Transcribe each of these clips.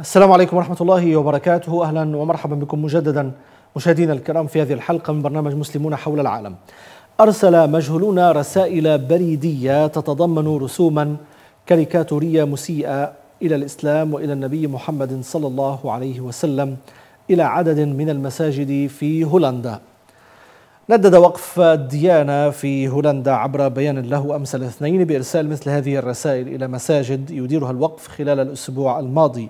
السلام عليكم ورحمة الله وبركاته أهلا ومرحبا بكم مجددا مشاهدينا الكرام في هذه الحلقة من برنامج مسلمون حول العالم أرسل مجهولون رسائل بريدية تتضمن رسوما كاريكاتورية مسيئة إلى الإسلام وإلى النبي محمد صلى الله عليه وسلم إلى عدد من المساجد في هولندا ندد وقف الديانة في هولندا عبر بيان له أمس الاثنين بإرسال مثل هذه الرسائل إلى مساجد يديرها الوقف خلال الأسبوع الماضي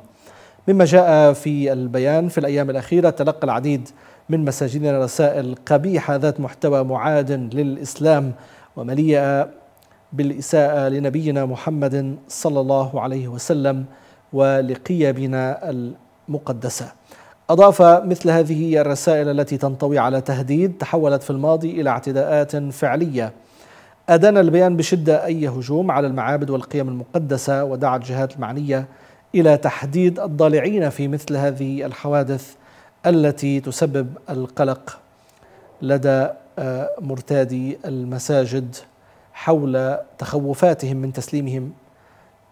مما جاء في البيان في الأيام الأخيرة تلقى العديد من مساجدنا رسائل قبيحة ذات محتوى معاد للإسلام ومليئة بالإساءة لنبينا محمد صلى الله عليه وسلم ولقيمنا المقدسة أضاف مثل هذه الرسائل التي تنطوي على تهديد تحولت في الماضي إلى اعتداءات فعلية أدان البيان بشدة أي هجوم على المعابد والقيم المقدسة ودعا الجهات المعنية الى تحديد الضالعين في مثل هذه الحوادث التي تسبب القلق لدى آه، مرتادي المساجد حول تخوفاتهم من تسليمهم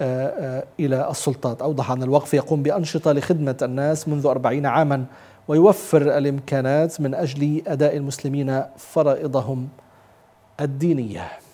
آه، آه، إلى السلطات أوضح أن الوقف يقوم بأنشطة لخدمة الناس منذ أربعين عاما ويوفر الإمكانات من أجل أداء المسلمين فرائضهم الدينية